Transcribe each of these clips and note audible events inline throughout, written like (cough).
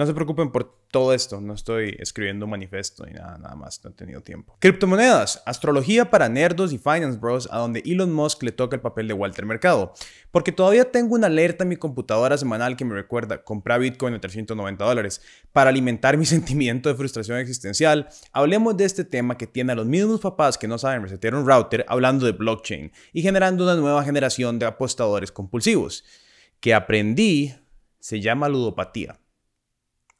No se preocupen por todo esto, no estoy escribiendo un manifesto ni nada, nada más, no he tenido tiempo. Criptomonedas, astrología para nerdos y finance bros, a donde Elon Musk le toca el papel de Walter Mercado. Porque todavía tengo una alerta en mi computadora semanal que me recuerda comprar Bitcoin a 390 dólares para alimentar mi (laughs) sentimiento de frustración existencial. Hablemos de este tema que tiene a los mismos papás que no saben resetear un router hablando de blockchain y generando una nueva generación de apostadores compulsivos. Que aprendí se llama ludopatía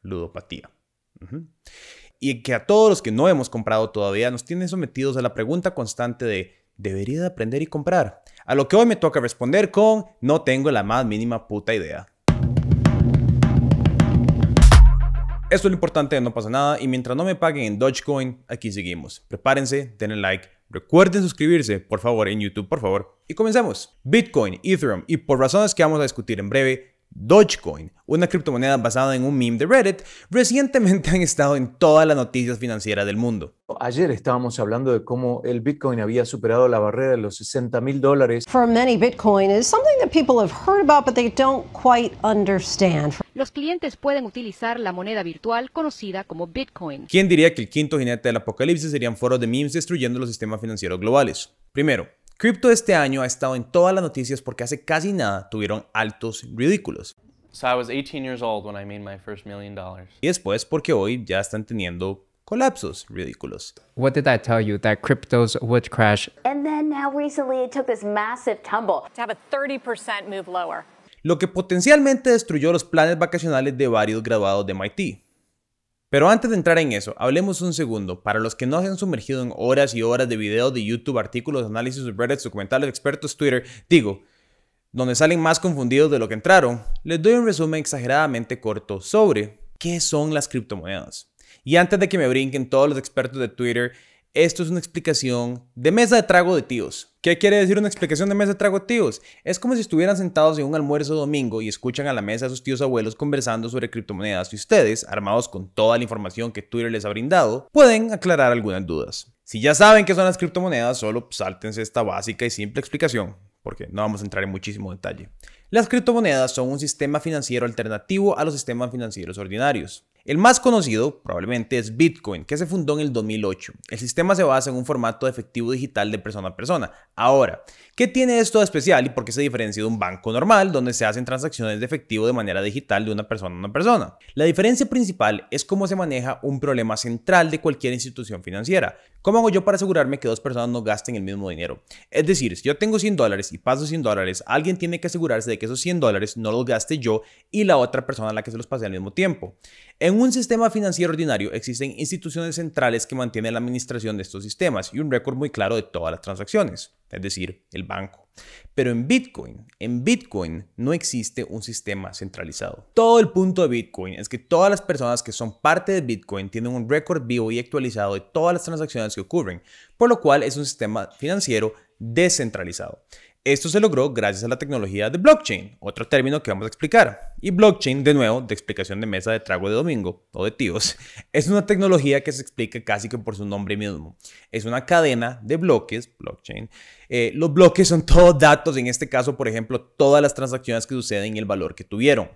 ludopatía. Y que a todos los que no hemos comprado todavía nos tienen sometidos a la pregunta constante de ¿debería aprender y comprar? A lo que hoy me toca responder con no tengo la más mínima puta idea. Esto es lo importante No pasa nada y mientras no me paguen en Dogecoin, aquí seguimos. Prepárense, denle like, recuerden suscribirse, por favor, en YouTube, por favor. Y comencemos. Bitcoin, Ethereum y por razones que vamos a discutir en breve, Dogecoin, una criptomoneda basada en un meme de Reddit, recientemente (laughs) han estado en todas las noticias financieras del mundo. Ayer estábamos hablando de cómo el Bitcoin había superado la barrera de los 60 mil dólares. Los clientes pueden utilizar la moneda virtual conocida como Bitcoin. ¿Quién diría que el quinto jinete del apocalipsis serían foros de memes destruyendo los sistemas financieros globales? Primero, Crypto este año ha estado en todas las noticias porque hace casi nada tuvieron altos ridículos. Y después porque hoy ya están teniendo colapsos ridículos. Lo que potencialmente destruyó los planes vacacionales de varios graduados de MIT. Pero antes de entrar en eso, hablemos un segundo. Para los que no se han sumergido en horas y horas de videos de YouTube, artículos, análisis, subreddits, documentales, expertos, Twitter, digo, donde salen más confundidos de lo que entraron, les doy un resumen exageradamente corto sobre qué son las criptomonedas. Y antes de que me brinquen todos los expertos de Twitter esto es una explicación de mesa de trago de tíos. ¿Qué quiere decir una explicación de mesa de trago de tíos? Es como si estuvieran sentados en un almuerzo domingo y escuchan a la mesa a sus tíos abuelos conversando sobre criptomonedas y ustedes, armados con toda la información que Twitter les ha brindado, pueden aclarar algunas dudas. Si ya saben qué son las criptomonedas, solo sáltense esta básica y simple explicación, porque no vamos a entrar en muchísimo detalle. Las criptomonedas son un sistema financiero alternativo a los sistemas financieros ordinarios. El más conocido probablemente es Bitcoin, que se fundó en el 2008. El sistema se basa en un formato de efectivo digital de persona a persona. Ahora, ¿qué tiene esto de especial y por qué se diferencia de un banco normal donde se hacen transacciones de efectivo de manera digital de una persona a una persona? La diferencia principal es cómo se maneja un problema central de cualquier institución financiera. ¿Cómo hago yo para asegurarme que dos personas no gasten el mismo dinero? Es decir, si yo tengo 100 dólares y paso 100 dólares, alguien tiene que asegurarse de que esos 100 dólares no los gaste yo y la otra persona a la que se los pase al mismo tiempo. En un sistema financiero ordinario existen instituciones centrales que mantienen la administración de estos sistemas y un récord muy claro de todas las transacciones, es decir, el banco. Pero en Bitcoin, en Bitcoin no existe un sistema centralizado. Todo el punto de Bitcoin es que todas las personas que son parte de Bitcoin tienen un récord vivo y actualizado de todas las transacciones que ocurren, por lo cual es un sistema financiero descentralizado. Esto se logró gracias a la tecnología de blockchain, otro término que vamos a explicar. Y blockchain, de nuevo, de explicación de mesa de trago de domingo o de tíos, (laughs) es una tecnología que se explica casi que por su nombre mismo. Es una cadena de bloques, blockchain. Eh, los bloques son (laughs) todos datos, en este caso, por ejemplo, todas las transacciones que suceden y el valor que tuvieron.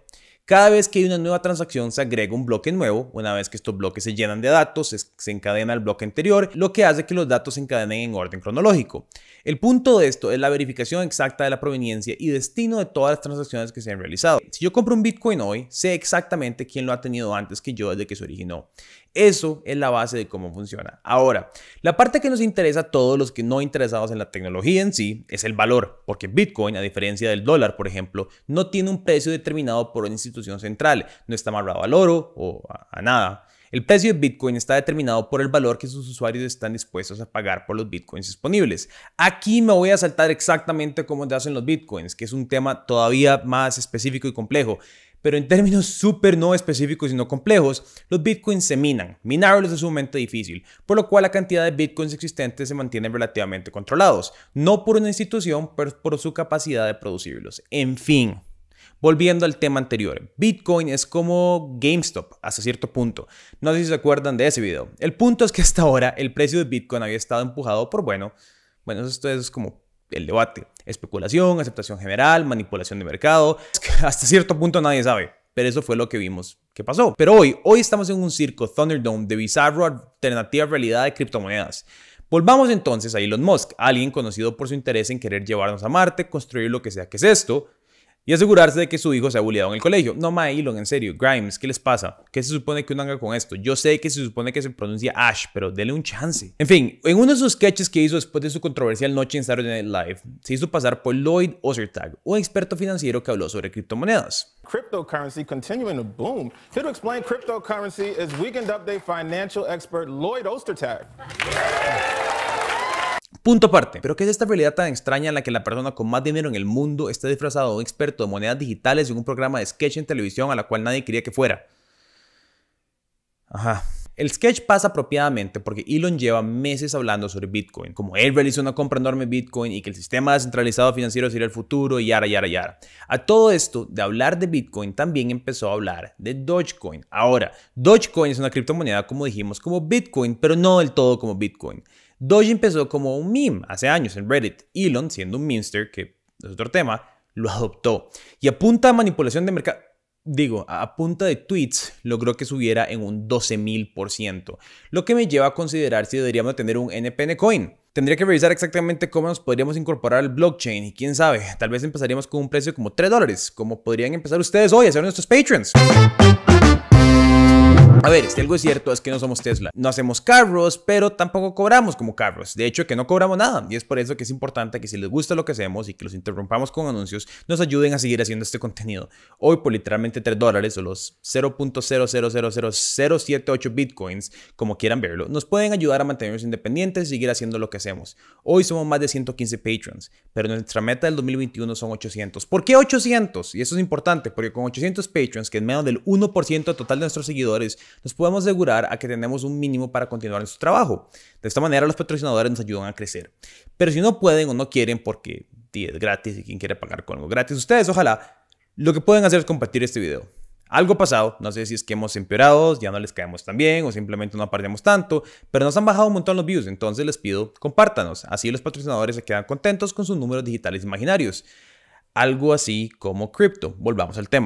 Cada vez que hay una nueva transacción se agrega un bloque nuevo, una vez que estos bloques se llenan de datos, se, encadena el bloque anterior, lo que hace que los datos se encadenen en orden cronológico. El punto de esto es la verificación exacta de la proveniencia y destino de todas las transacciones que se han realizado. Si yo compro un Bitcoin hoy, sé exactamente quién lo ha tenido antes que yo desde que se originó. Eso es la base de cómo funciona. Ahora, la parte que nos interesa a todos los que no interesados en la tecnología en sí es el valor, porque Bitcoin, a diferencia del dólar, por ejemplo, no tiene un precio determinado por una institución central, no está amarrado al oro o a, a nada. El precio de Bitcoin está determinado por el valor que sus usuarios están dispuestos a pagar por los Bitcoins disponibles. Aquí me voy a saltar exactamente cómo se hacen los Bitcoins, que es un tema todavía más específico y complejo. Pero en términos súper no específicos y no complejos, los bitcoins se minan. Minarlos es sumamente difícil, por lo cual la cantidad de bitcoins existentes se mantiene relativamente controlados, no por una institución, pero por su capacidad de producirlos. En fin. Volviendo al tema anterior, Bitcoin es como GameStop hasta cierto punto. No sé si se acuerdan de ese video. El punto es que hasta ahora el precio de Bitcoin había estado empujado por, bueno, bueno, esto es como el debate. Especulación, aceptación general, manipulación de mercado. Hasta cierto punto nadie sabe, pero eso fue lo que vimos que pasó. Pero hoy, hoy estamos en un circo Thunderdome de bizarro alternativa realidad de criptomonedas. Volvamos entonces a Elon Musk, alguien conocido por su interés en querer llevarnos a Marte, construir lo que sea que es esto, y asegurarse de que su hijo se sea bulleado en el colegio. No, ma, Elon, en serio, Grimes, ¿qué les pasa? ¿Qué se supone que uno haga con esto? Yo sé que se supone que se pronuncia Ash, pero dele un chance. En fin, en uno de sus sketches que hizo después de su controversial noche en Saturday Night Live, se hizo pasar por Lloyd Ostertag un experto financiero que habló sobre criptomonedas. Cryptocurrency continuing to boom. Here to explain cryptocurrency is Weekend Update financial expert Lloyd Ostertag. Punto aparte. Pero ¿qué es esta realidad tan extraña en la que la persona con más dinero en el mundo está disfrazado de un experto de monedas digitales en un programa de sketch en televisión a la cual nadie quería que fuera? Ajá. El sketch pasa apropiadamente porque Elon lleva meses hablando sobre Bitcoin, como él realizó una compra enorme de Bitcoin y que el sistema descentralizado financiero sería el futuro y yara, yara, yara. A todo esto de hablar de Bitcoin también empezó a hablar de Dogecoin. Ahora, Dogecoin es una criptomoneda como dijimos, como Bitcoin, pero no del todo como Bitcoin. Doge empezó como un meme hace años en Reddit. Elon, siendo un minster, que es otro tema, lo adoptó. Y a punta de manipulación de mercado, digo, a punta de tweets, logró que subiera en un 12.000%. Lo que me lleva a considerar si deberíamos tener un NPN coin. Tendría que revisar exactamente cómo nos podríamos incorporar al blockchain y quién sabe, tal vez empezaríamos con un precio como 3 dólares, como podrían empezar ustedes hoy a ser nuestros patrons. A ver, si algo es cierto es que no somos Tesla. No hacemos carros, pero tampoco cobramos como carros. De hecho, que no cobramos nada. Y es por eso que es importante que si les gusta lo que hacemos y que los interrumpamos con anuncios, nos ayuden a seguir haciendo este contenido. Hoy, por literalmente 3 dólares o los 0.000078 bitcoins, como quieran verlo, nos pueden ayudar a mantenernos independientes y seguir haciendo lo que hacemos. Hoy somos más de 115 patrons, pero nuestra meta del 2021 son 800. ¿Por qué 800? Y eso es importante, porque con 800 patrons, que es menos del 1% total de nuestros seguidores, nos podemos asegurar a que tenemos un mínimo para continuar en su trabajo. De esta manera los patrocinadores nos ayudan a crecer. Pero si no pueden o no quieren porque es gratis y quien quiere pagar con algo gratis, ustedes ojalá, lo que pueden hacer es compartir este video. Algo pasado, no sé si es que hemos empeorado, ya no les caemos tan bien o simplemente no perdemos tanto, pero nos han bajado un montón los views, entonces les pido compártanos, así los patrocinadores se quedan contentos con sus números digitales imaginarios. Algo así como cripto, volvamos al tema.